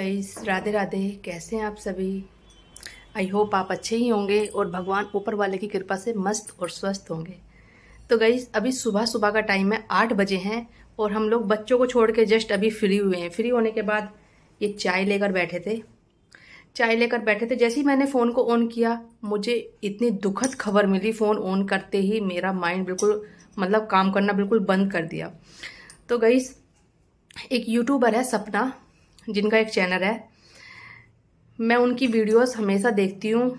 guys Radhe Radhe कैसे हैं आप सभी आई होप आप अच्छे ही होंगे और भगवान ऊपर वाले की कृपा से मस्त और स्वस्थ होंगे तो गाइस अभी सुबह सुबह का टाइम है आठ बजे हैं और हम लोग बच्चों को छोड़ के जस्ट अभी फ्री हुए हैं फ्री होने के बाद ये चाय लेकर बैठे थे चाय लेकर बैठे थे जैसे ही मैंने फ़ोन को ऑन किया मुझे इतनी दुखद खबर मिली फ़ोन ऑन करते ही मेरा माइंड बिल्कुल मतलब काम करना बिल्कुल बंद कर दिया तो गईस एक यूट्यूबर है सपना जिनका एक चैनल है मैं उनकी वीडियोस हमेशा देखती हूँ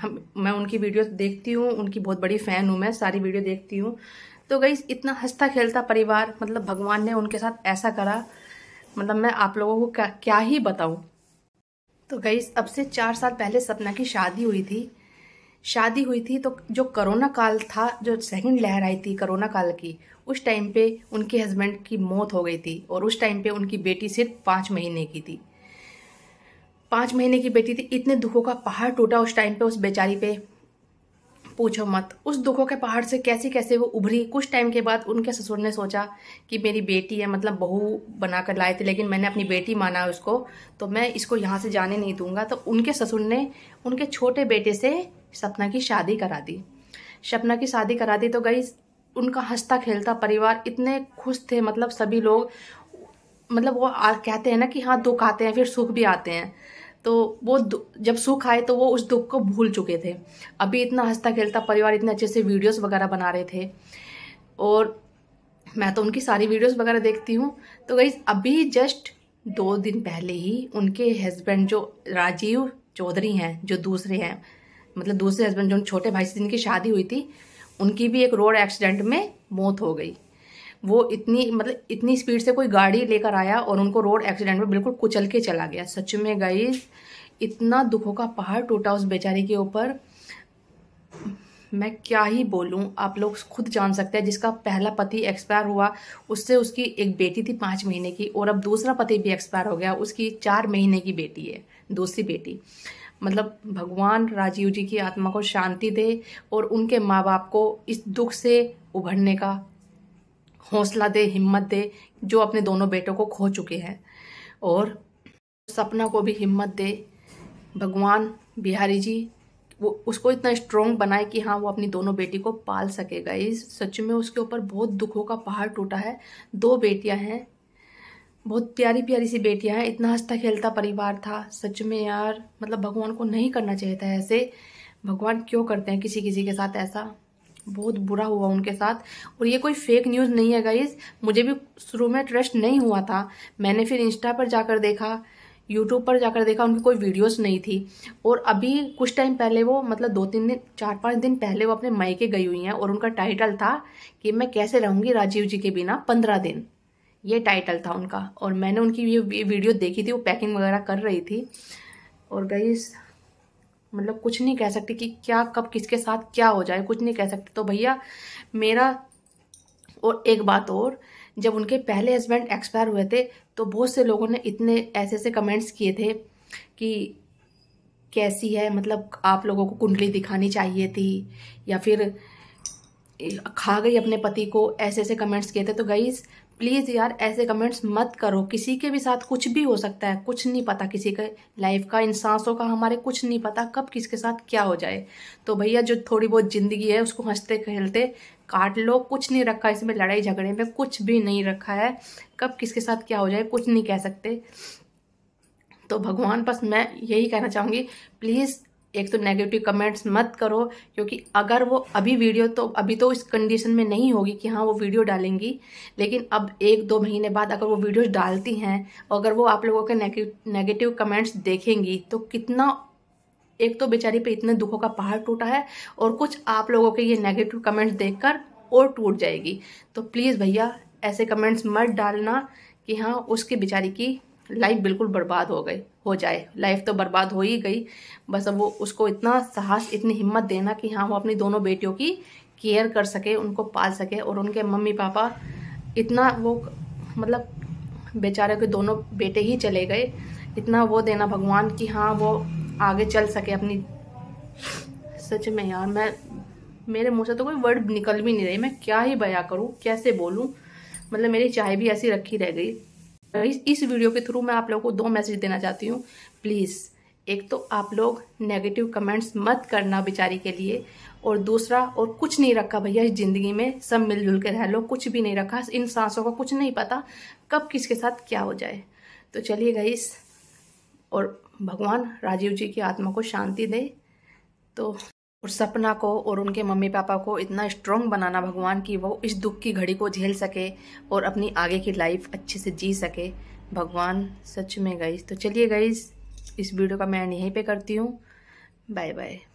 हम मैं उनकी वीडियोस देखती हूँ उनकी बहुत बड़ी फ़ैन हूँ मैं सारी वीडियो देखती हूँ तो गई इतना हंसता खेलता परिवार मतलब भगवान ने उनके साथ ऐसा करा मतलब मैं आप लोगों को क्या क्या ही बताऊँ तो गई अब से चार साल पहले सपना की शादी हुई थी शादी हुई थी तो जो कोरोना काल था जो सेकंड लहर आई थी कोरोना काल की उस टाइम पे उनके हस्बैंड की मौत हो गई थी और उस टाइम पे उनकी बेटी सिर्फ पाँच महीने की थी पाँच महीने की बेटी थी इतने दुखों का पहाड़ टूटा उस टाइम पे उस बेचारी पे पूछो मत उस दुखों के पहाड़ से कैसे कैसे वो उभरी कुछ टाइम के बाद उनके ससुर ने सोचा कि मेरी बेटी है मतलब बहू बना कर लाए थे लेकिन मैंने अपनी बेटी माना उसको तो मैं इसको यहाँ से जाने नहीं दूंगा तो उनके ससुर ने उनके छोटे बेटे से सपना की शादी करा दी सपना की शादी करा दी तो गई उनका हंसता खेलता परिवार इतने खुश थे मतलब सभी लोग मतलब वो आ, कहते हैं ना कि हाँ दुख आते हैं फिर सुख भी आते हैं तो वो जब सुख आए तो वो उस दुख को भूल चुके थे अभी इतना हंसता खेलता परिवार इतने अच्छे से वीडियोस वगैरह बना रहे थे और मैं तो उनकी सारी वीडियोस वगैरह देखती हूँ तो गई अभी जस्ट दो दिन पहले ही उनके हस्बैंड जो राजीव चौधरी हैं जो दूसरे हैं मतलब दूसरे हस्बैंड जो छोटे भाई से जिनकी शादी हुई थी उनकी भी एक रोड एक्सीडेंट में मौत हो गई वो इतनी मतलब इतनी स्पीड से कोई गाड़ी लेकर आया और उनको रोड एक्सीडेंट में बिल्कुल कुचल के चला गया सच में गई इतना दुखों का पहाड़ टूटा उस बेचारी के ऊपर मैं क्या ही बोलूं आप लोग खुद जान सकते हैं जिसका पहला पति एक्सपायर हुआ उससे उसकी एक बेटी थी पाँच महीने की और अब दूसरा पति भी एक्सपायर हो गया उसकी चार महीने की बेटी है दूसरी बेटी मतलब भगवान राजीव जी की आत्मा को शांति दे और उनके माँ बाप को इस दुख से उभरने का हौसला दे हिम्मत दे जो अपने दोनों बेटों को खो चुके हैं और सपना को भी हिम्मत दे भगवान बिहारी जी वो उसको इतना स्ट्रांग बनाए कि हाँ वो अपनी दोनों बेटी को पाल सकेगा इस सच में उसके ऊपर बहुत दुखों का पहाड़ टूटा है दो बेटियां हैं बहुत प्यारी प्यारी सी बेटियां हैं इतना हंसता खेलता परिवार था सच में यार मतलब भगवान को नहीं करना चाहिए था ऐसे भगवान क्यों करते हैं किसी किसी के साथ ऐसा बहुत बुरा हुआ उनके साथ और ये कोई फेक न्यूज़ नहीं है गाइज मुझे भी शुरू में ट्रस्ट नहीं हुआ था मैंने फिर इंस्टा पर जाकर देखा यूट्यूब पर जाकर देखा उनकी कोई वीडियोस नहीं थी और अभी कुछ टाइम पहले वो मतलब दो तीन दिन चार पाँच दिन पहले वो अपने मायके गई हुई हैं और उनका टाइटल था कि मैं कैसे रहूँगी राजीव जी के बिना पंद्रह दिन ये टाइटल था उनका और मैंने उनकी ये वीडियो देखी थी वो पैकिंग वगैरह कर रही थी और गई मतलब कुछ नहीं कह सकती कि क्या कब किसके साथ क्या हो जाए कुछ नहीं कह सकते तो भैया मेरा और एक बात और जब उनके पहले हस्बैंड एक्सपायर हुए थे तो बहुत से लोगों ने इतने ऐसे ऐसे कमेंट्स किए थे कि कैसी है मतलब आप लोगों को कुंडली दिखानी चाहिए थी या फिर खा गई अपने पति को ऐसे ऐसे कमेंट्स किए थे तो गईज प्लीज़ यार ऐसे कमेंट्स मत करो किसी के भी साथ कुछ भी हो सकता है कुछ नहीं पता किसी के लाइफ का इन सांसों का हमारे कुछ नहीं पता कब किसके साथ क्या हो जाए तो भैया जो थोड़ी बहुत ज़िंदगी है उसको हंसते खेलते काट लो कुछ नहीं रखा इसमें लड़ाई झगड़े में कुछ भी नहीं रखा है कब किसके साथ क्या हो जाए कुछ नहीं कह सकते तो भगवान बस मैं यही कहना चाहूँगी प्लीज़ एक तो नेगेटिव कमेंट्स मत करो क्योंकि अगर वो अभी वीडियो तो अभी तो इस कंडीशन में नहीं होगी कि हाँ वो वीडियो डालेंगी लेकिन अब एक दो महीने बाद अगर वो वीडियोस डालती हैं अगर वो आप लोगों के नेगेटिव कमेंट्स देखेंगी तो कितना एक तो बेचारी पे इतने दुखों का पहाड़ टूटा है और कुछ आप लोगों के ये नेगेटिव कमेंट्स कर और टूट जाएगी तो प्लीज़ भैया ऐसे कमेंट्स मत डालना कि हाँ उसकी बेचारी की लाइफ बिल्कुल बर्बाद हो गई हो जाए लाइफ तो बर्बाद हो ही गई बस अब वो उसको इतना साहस इतनी हिम्मत देना कि हाँ वो अपनी दोनों बेटियों की केयर कर सके उनको पाल सके और उनके मम्मी पापा इतना वो मतलब बेचारे के दोनों बेटे ही चले गए इतना वो देना भगवान कि हाँ वो आगे चल सके अपनी सच में यार मैं मेरे मुंह से तो कोई वर्ड निकल भी नहीं रही मैं क्या ही बया करूँ कैसे बोलूँ मतलब मेरी चाय भी ऐसी रखी रह गई तो इस वीडियो के थ्रू मैं आप लोगों को दो मैसेज देना चाहती हूँ प्लीज़ एक तो आप लोग नेगेटिव कमेंट्स मत करना बेचारी के लिए और दूसरा और कुछ नहीं रखा भैया इस ज़िंदगी में सब मिलजुल के रह लो कुछ भी नहीं रखा इन सांसों का कुछ नहीं पता कब किसके साथ क्या हो जाए तो चलिए गईस और भगवान राजीव जी की आत्मा को शांति दे तो और सपना को और उनके मम्मी पापा को इतना स्ट्रांग बनाना भगवान की वो इस दुख की घड़ी को झेल सके और अपनी आगे की लाइफ अच्छे से जी सके भगवान सच में गईस तो चलिए गईस इस वीडियो का मैं यहीं पे करती हूँ बाय बाय